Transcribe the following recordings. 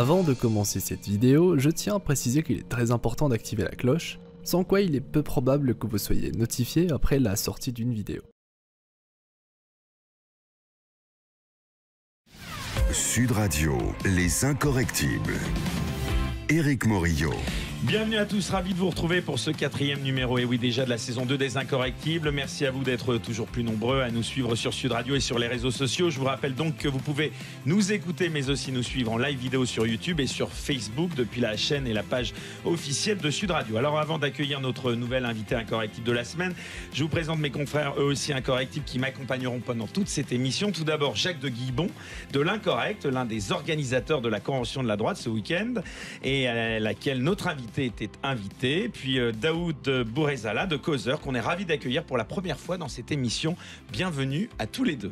Avant de commencer cette vidéo, je tiens à préciser qu'il est très important d'activer la cloche, sans quoi il est peu probable que vous soyez notifié après la sortie d'une vidéo. Sud Radio, les incorrectibles. eric Morillo. Bienvenue à tous, ravi de vous retrouver pour ce quatrième numéro, et oui déjà de la saison 2 des Incorrectibles. Merci à vous d'être toujours plus nombreux à nous suivre sur Sud Radio et sur les réseaux sociaux. Je vous rappelle donc que vous pouvez nous écouter, mais aussi nous suivre en live vidéo sur YouTube et sur Facebook depuis la chaîne et la page officielle de Sud Radio. Alors avant d'accueillir notre nouvel invité incorrectible de la semaine, je vous présente mes confrères, eux aussi incorrectibles, qui m'accompagneront pendant toute cette émission. Tout d'abord Jacques de Guibon de l'Incorrect, l'un des organisateurs de la Convention de la droite ce week-end, et à laquelle notre invité était invité, Puis euh, Daoud Bourezala de Causeur, qu'on est ravi d'accueillir pour la première fois dans cette émission. Bienvenue à tous les deux.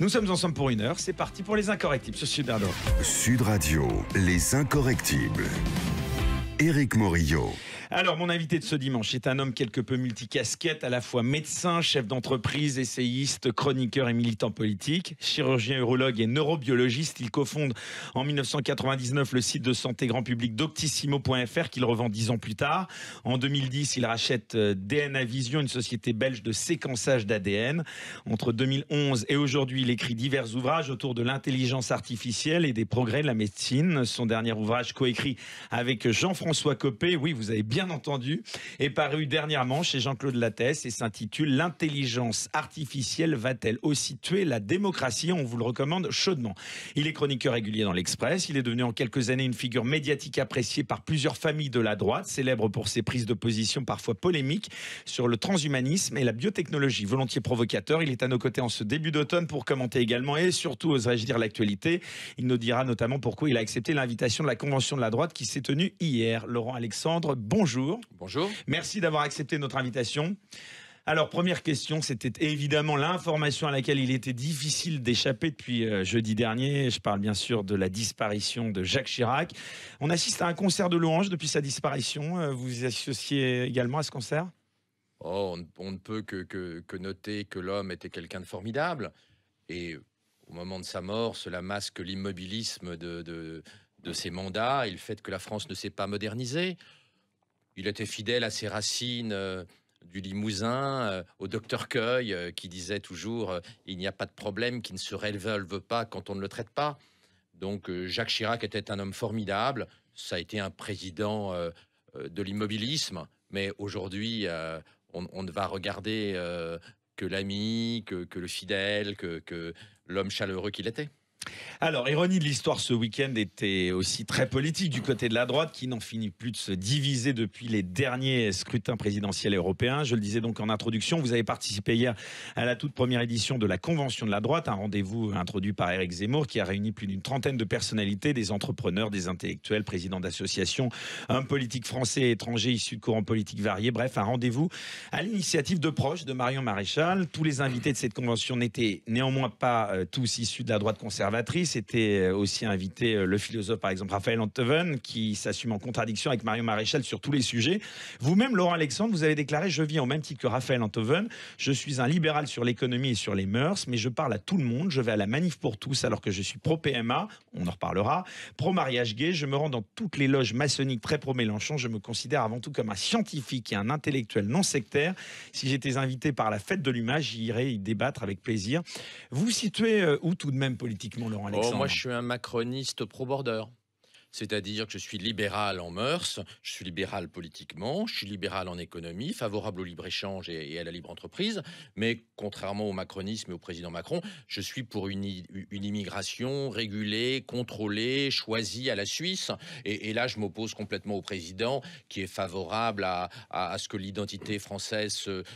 Nous sommes ensemble pour une heure. C'est parti pour les incorrectibles sur Sud Radio. Sud Radio, les incorrectibles. Éric Morillo. Alors, mon invité de ce dimanche est un homme quelque peu multicasquette, à la fois médecin, chef d'entreprise, essayiste, chroniqueur et militant politique, chirurgien urologue et neurobiologiste. Il cofonde en 1999 le site de santé grand public doctissimo.fr qu'il revend dix ans plus tard. En 2010, il rachète euh, DNA Vision, une société belge de séquençage d'ADN. Entre 2011 et aujourd'hui, il écrit divers ouvrages autour de l'intelligence artificielle et des progrès de la médecine. Son dernier ouvrage coécrit avec Jean-François Copé. Oui, vous avez bien bien entendu, est paru dernièrement chez Jean-Claude Lattès et s'intitule L'intelligence artificielle va-t-elle aussi tuer la démocratie On vous le recommande chaudement. Il est chroniqueur régulier dans l'Express. Il est devenu en quelques années une figure médiatique appréciée par plusieurs familles de la droite, célèbre pour ses prises de position parfois polémiques sur le transhumanisme et la biotechnologie. Volontiers provocateur, il est à nos côtés en ce début d'automne pour commenter également et surtout, oserais-je dire, l'actualité. Il nous dira notamment pourquoi il a accepté l'invitation de la Convention de la droite qui s'est tenue hier. Laurent Alexandre, bonjour bonjour. Merci d'avoir accepté notre invitation. Alors, première question, c'était évidemment l'information à laquelle il était difficile d'échapper depuis euh, jeudi dernier. Je parle bien sûr de la disparition de Jacques Chirac. On assiste à un concert de louange depuis sa disparition. Euh, vous vous associez également à ce concert oh, on, ne peut que, noter que l'homme était quelqu'un de formidable. Et au moment de sa mort, cela masque l'immobilisme de, de, ses mandats et le fait que la France ne s'est pas modernisée il était fidèle à ses racines euh, du Limousin, euh, au docteur Cueil, euh, qui disait toujours il n'y a pas de problème qui ne se résolve pas quand on ne le traite pas. Donc Jacques Chirac était un homme formidable. Ça a été un président de l'immobilisme, mais aujourd'hui, on, ne va regarder que l'ami, que, le fidèle, que l'homme chaleureux qu'il était. Alors, ironie de l'histoire, ce week-end était aussi très politique du côté de la droite qui n'en finit plus de se diviser depuis les derniers scrutins présidentiels européens. Je le disais donc en introduction, vous avez participé hier à la toute première édition de la Convention de la droite, un rendez-vous introduit par Eric Zemmour qui a réuni plus d'une trentaine de personnalités, des entrepreneurs, des intellectuels, présidents d'associations, un politique français et étranger issu de courants politiques variés. Bref, un rendez-vous à l'initiative de proches de Marion Maréchal. Tous les invités de cette convention n'étaient néanmoins pas euh, tous issus de la droite conservatrice conservatrice. Était euh, aussi invité euh, le philosophe, par exemple, Raphaël Antoven, qui s'assume en contradiction avec Mario Maréchal sur tous les sujets. Vous-même, Laurent Alexandre, vous avez déclaré Je vis en même titre que Raphaël Anteven. Je suis un libéral sur l'économie et sur les mœurs, mais je parle à tout le monde. Je vais à la manif pour tous alors que je suis pro-PMA, on en reparlera, pro-mariage gay. Je me rends dans toutes les loges maçonniques très pro-Mélenchon. Je me considère avant tout comme un scientifique et un intellectuel non sectaire. Si j'étais invité par la fête de l'Humain, j'irais y débattre avec plaisir. Vous, vous situez euh, où tout de même politiquement Oh, moi, je suis un macroniste pro-border c'est-à-dire que je suis libéral en mœurs, je suis libéral politiquement, je suis libéral en économie, favorable au libre-échange et, à la libre entreprise, mais contrairement au macronisme et au président Macron, je suis pour une, immigration régulée, contrôlée, choisie à la Suisse. Et, là, je m'oppose complètement au président qui est favorable à, ce que l'identité française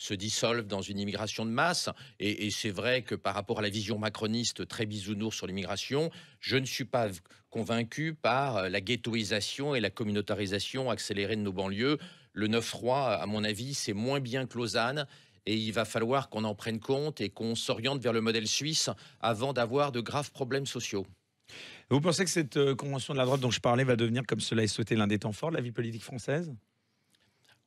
se, dissolve dans une immigration de masse. Et, et c'est vrai que par rapport à la vision macroniste très bisounours sur l'immigration, je ne suis pas convaincu par euh, la ghettoisation et la communautarisation accélérée de nos banlieues. Le 9 roi, à mon avis, c'est moins bien que Lausanne et il va falloir qu'on en prenne compte et qu'on s'oriente vers le modèle suisse avant d'avoir de graves problèmes sociaux. Vous pensez que cette euh, convention de la droite dont je parlais va devenir, comme cela est souhaité, l'un des temps forts de la vie politique française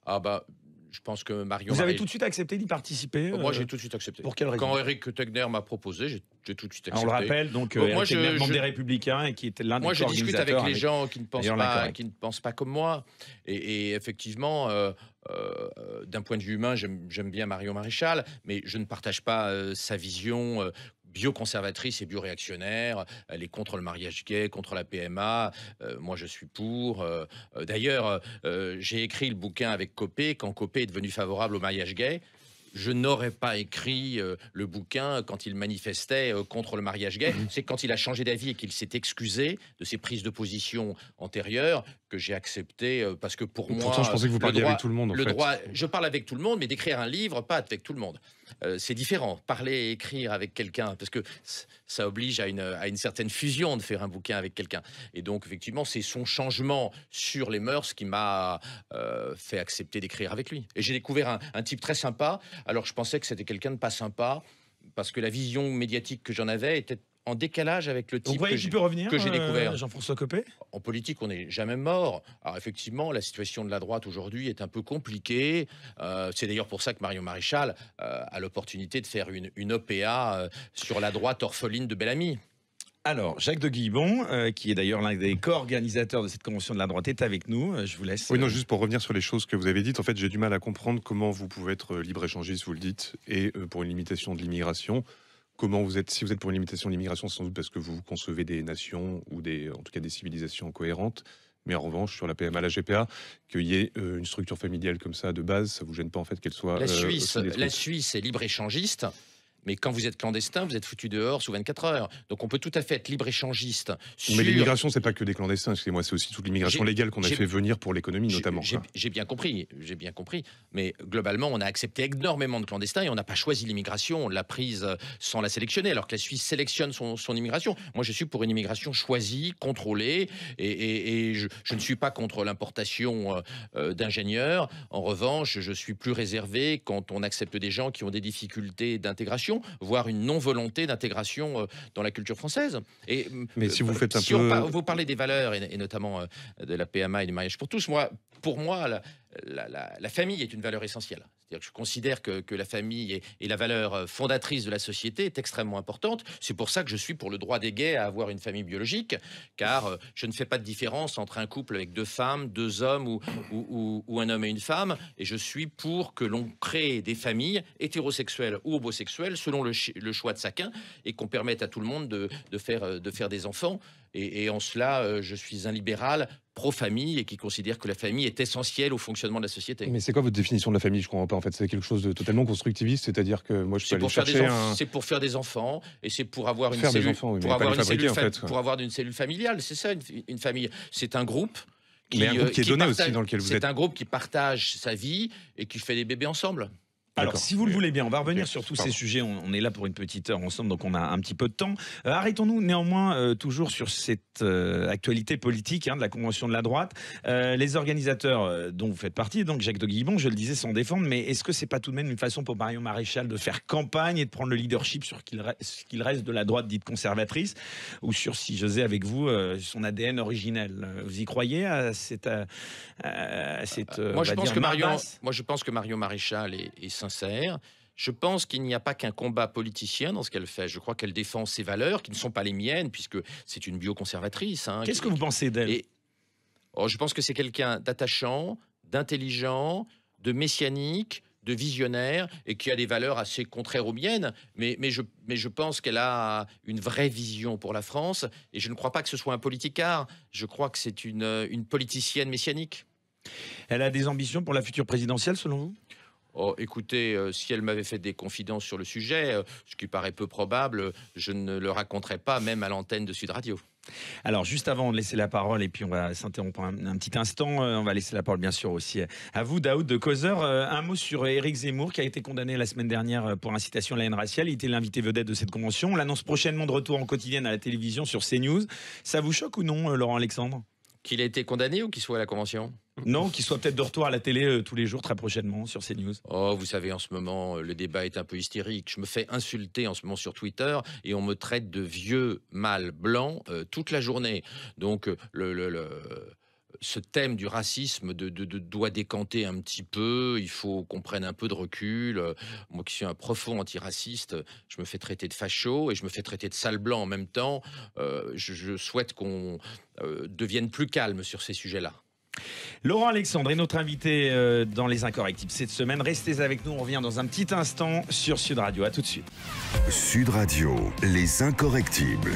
Ah bah. Je pense que Marion. Vous avez tout de suite accepté d'y participer Moi, euh, j'ai tout de suite accepté. Pour quelle raison Quand Eric Tegner m'a proposé, j'ai tout de suite On le rappelle, donc, euh, moi, je, membre des Républicains et qui était l'un des Moi, je discute avec les gens qui ne, pensent pas, qui ne pensent pas comme moi. Et, effectivement, euh, euh, d'un point de vue humain, j'aime bien Mario Maréchal, mais je ne partage pas sa vision bioconservatrice et bioréactionnaire. Elle est contre le mariage gay, contre la PMA. moi, je suis pour. D'ailleurs, j'ai écrit le bouquin avec Copé quand Copé est devenu favorable au mariage gay je n'aurais pas écrit euh, le bouquin quand il manifestait euh, contre le mariage gay. Mhm. C'est quand il a changé d'avis et qu'il s'est excusé de ses prises de position antérieures que j'ai accepté euh, parce que pour Pourtant, moi. je pensais que vous parliez avec tout le monde. droit, je parle avec tout le monde, mais d'écrire un livre, pas avec tout le monde. c'est différent. Parler et écrire avec quelqu'un, parce que ça oblige à une, certaine fusion de faire un bouquin avec quelqu'un. Et donc, effectivement, c'est son changement sur les mœurs qui m'a euh, fait accepter d'écrire avec lui. Et j'ai découvert un, un type très sympa. Alors, je pensais que c'était quelqu'un de pas sympa parce que la vision médiatique que j'en avais était en décalage avec le type que, revenir, j'ai euh, découvert. Jean-François Copé En politique, on n'est jamais mort. Alors effectivement, la situation de la droite aujourd'hui est un peu compliquée. Euh, c'est d'ailleurs pour ça que Mario Maréchal euh, a l'opportunité de faire une, une OPA sur la droite orpheline de Bellamy. Alors, Jacques de Guibon, qui est d'ailleurs l'un des co-organisateurs de cette convention de la droite, est avec nous. je vous laisse. Oui, non, juste pour revenir sur les choses que vous avez dites. En fait, j'ai du mal à comprendre comment vous pouvez être libre-échangiste, vous le dites, et pour une limitation de l'immigration comment vous êtes, si vous êtes pour une limitation de l'immigration, sans doute parce que vous concevez des nations ou des, en tout cas des civilisations cohérentes. Mais en revanche, sur la PMA, la GPA, qu'il y ait euh, une structure familiale comme ça de base, ça vous gêne pas en fait qu'elle soit. La euh, Suisse, la Suisse est libre échangiste. Mais quand vous êtes clandestin, vous êtes foutu dehors sous 24 heures. Donc on peut tout à fait être libre-échangiste. Mais l'immigration, c'est pas que des clandestins, moi c'est aussi toute l'immigration légale qu'on a fait venir pour l'économie notamment. Hein. J'ai bien compris, j'ai bien compris. Mais globalement, on a accepté énormément de clandestins et on n'a pas choisi l'immigration, on l'a prise euh, sans la sélectionner, alors que la Suisse sélectionne son, immigration. Moi, je suis pour une immigration choisie, contrôlée, et, je, ne suis pas contre l'importation euh, euh, d'ingénieurs. En revanche, je suis plus réservé quand on accepte des gens qui ont des difficultés d'intégration voire une non-volonté d'intégration euh, dans la culture française. Et, mm, Mais si vous euh, faites un peu... vous parlez des valeurs, et, notamment euh, de la PMA et du mariage pour tous, moi, pour moi, la, famille est une valeur essentielle. dire je considère que, la famille et la valeur euh, fondatrice de la société est extrêmement importante. C'est pour ça que je suis pour le droit des gays à avoir une famille biologique, car euh, je ne fais pas de différence entre un couple avec deux femmes, deux hommes ou, un homme et une femme, et je suis pour que l'on crée des familles hétérosexuelles ou homosexuelles selon le, choix de chacun et qu'on permette à tout le monde de, euh, faire, des enfants. et en cela, je suis un libéral pro-famille et qui considèrent que la famille est essentielle au fonctionnement de la société. Mais c'est quoi votre définition de la famille Je comprends pas. En fait, c'est quelque chose de totalement constructiviste, c'est-à-dire que moi, je peux pour chercher un... C'est pour faire des enfants et c'est pour avoir une cellule, pour, avoir une cellule pour avoir cellule familiale. C'est ça, une, famille. C'est un groupe. Qui, euh, est donné aussi dans lequel vous êtes. C'est un groupe qui partage sa vie et qui fait des bébés ensemble. Alors, si vous le voulez bien, on va revenir sur tous ces sujets. On, est là pour une petite heure ensemble, donc on a un petit peu de temps. Euh, arrêtons-nous néanmoins euh, toujours sur cette euh, actualité politique hein, de la convention de la droite. les organisateurs dont vous faites partie, donc Jacques de Guibon, je le disais sans défendre, mais est-ce que c'est pas tout de même une façon pour Mario Maréchal de faire campagne et de prendre le leadership sur ce qu'il reste de la droite dite conservatrice, ou sur si sais avec vous son ADN originel Vous y croyez à cette, moi, je pense que Mario Maréchal est, est je pense qu'il n'y a pas qu'un combat politicien dans ce qu'elle fait. Je crois qu'elle défend ses valeurs, qui ne sont pas les miennes, puisque c'est une bioconservatrice. Hein, Qu'est-ce que vous pensez d'elle oh, Je pense que c'est quelqu'un d'attachant, d'intelligent, de messianique, de visionnaire et qui a des valeurs assez contraires aux miennes, mais, mais, je, mais je pense qu'elle a une vraie vision pour la France et je ne crois pas que ce soit un politicard, je crois que c'est une, une politicienne messianique. Elle a des ambitions pour la future présidentielle selon vous Oh, écoutez, euh, si elle m'avait fait des confidences sur le sujet, euh, ce qui paraît peu probable, je ne le raconterais pas, même à l'antenne de Sud Radio. Alors, juste avant de laisser la parole, et puis on va s'interrompre un, petit instant, euh, on va laisser la parole bien sûr aussi à vous, Daoud de Causeur. un mot sur Eric Zemmour qui a été condamné la semaine dernière pour incitation à la haine raciale. Il était l'invité vedette de cette convention. On l'annonce prochainement de retour en quotidienne à la télévision sur CNews. Ça vous choque ou non, Laurent Alexandre Qu'il ait été condamné ou qu'il soit à la convention non, qu'il soit peut-être de retour à la télé euh, tous les jours très prochainement sur CNews. Oh, vous savez, en ce moment, euh, le débat est un peu hystérique. Je me fais insulter en ce moment sur Twitter et on me traite de vieux mâle blanc euh, toute la journée. Donc, le, ce thème du racisme de, doit décanter un petit peu, il faut qu'on prenne un peu de recul. Moi qui suis un profond antiraciste, je me fais traiter de facho et je me fais traiter de sale blanc en même temps. je, souhaite qu'on devienne plus calme sur ces sujets-là. Laurent Alexandre est notre invité euh, dans Les Incorrectibles cette semaine. Restez avec nous, on revient dans un petit instant sur Sud Radio. A tout de suite. Sud Radio, Les Incorrectibles.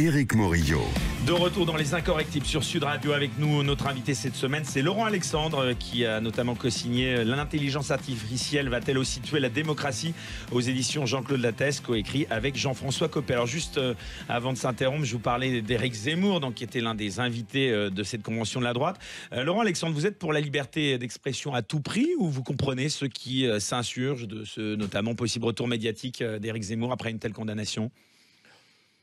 Éric Morillo. De retour dans les incorrectibles sur Sud Radio avec nous, notre invité cette semaine, c'est Laurent Alexandre euh, qui a notamment co-signé euh, L'intelligence artificielle va-t-elle aussi tuer la démocratie aux éditions Jean-Claude Lattès, co-écrit avec Jean-François Copé. Alors juste euh, avant de s'interrompre, je vous parlais d'Éric Zemmour, donc qui était l'un des invités de cette convention de la droite. Laurent Alexandre, vous êtes pour la liberté d'expression à tout prix ou vous comprenez ce qui s'insurge de ce notamment possible retour médiatique d'Éric Zemmour après une telle condamnation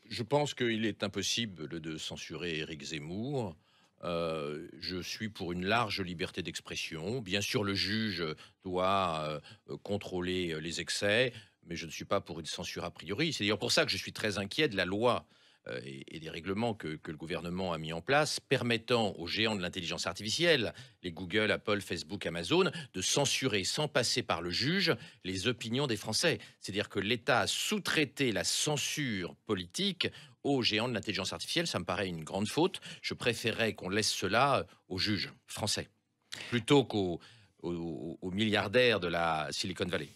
je pense qu'il est impossible de censurer Éric Zemmour. Euh, je suis pour une large liberté d'expression. Bien sûr, le juge doit euh, contrôler euh, les excès, mais je ne suis pas pour une censure a priori. C'est d'ailleurs pour ça que je suis très inquiet de la loi euh, et, des règlements que, le gouvernement a mis en place permettant aux géants de l'intelligence artificielle, les Google, Apple, Facebook, Amazon, de censurer sans passer par le juge les opinions des Français. C'est-à-dire que l'État a sous-traité la censure politique aux géants de l'intelligence artificielle. Ça me paraît une grande faute. Je préférerais qu'on laisse cela euh, aux juges français plutôt qu'aux milliardaires de la Silicon Valley.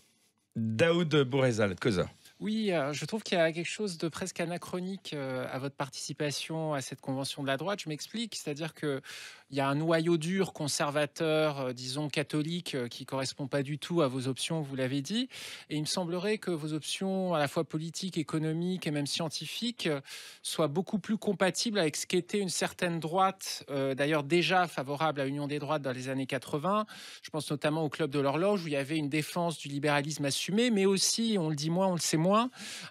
Daoud Bourrezal, Cosa. Oui, euh, je trouve qu'il y a quelque chose de presque anachronique euh, à votre participation à cette convention de la droite. Je m'explique, c'est-à-dire que il y a un noyau dur conservateur, euh, disons catholique, qui correspond pas du tout à vos options, vous l'avez dit. Et il me semblerait que vos options, à la fois politiques, économiques et même scientifiques, soient beaucoup plus compatibles avec ce qu'était une certaine droite, d'ailleurs déjà favorable à l'union des droites dans les années 80. Je pense notamment au club de l'horloge où il y avait une défense du libéralisme assumé, mais aussi, on le dit moins, on le sait moins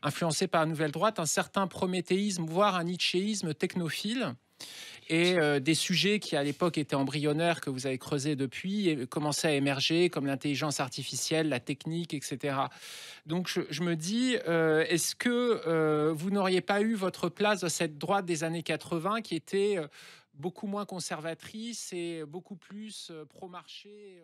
influencé par la nouvelle droite, un certain prométhéisme, voire un nietzschéisme technophile et euh, des sujets qui à l'époque étaient embryonnaires que vous avez creusés depuis et commençaient à émerger comme l'intelligence artificielle, la technique, etc. Donc je, me dis, euh, est-ce que euh, vous n'auriez pas eu votre place dans cette droite des années 80 qui était beaucoup moins conservatrice et beaucoup plus pro-marché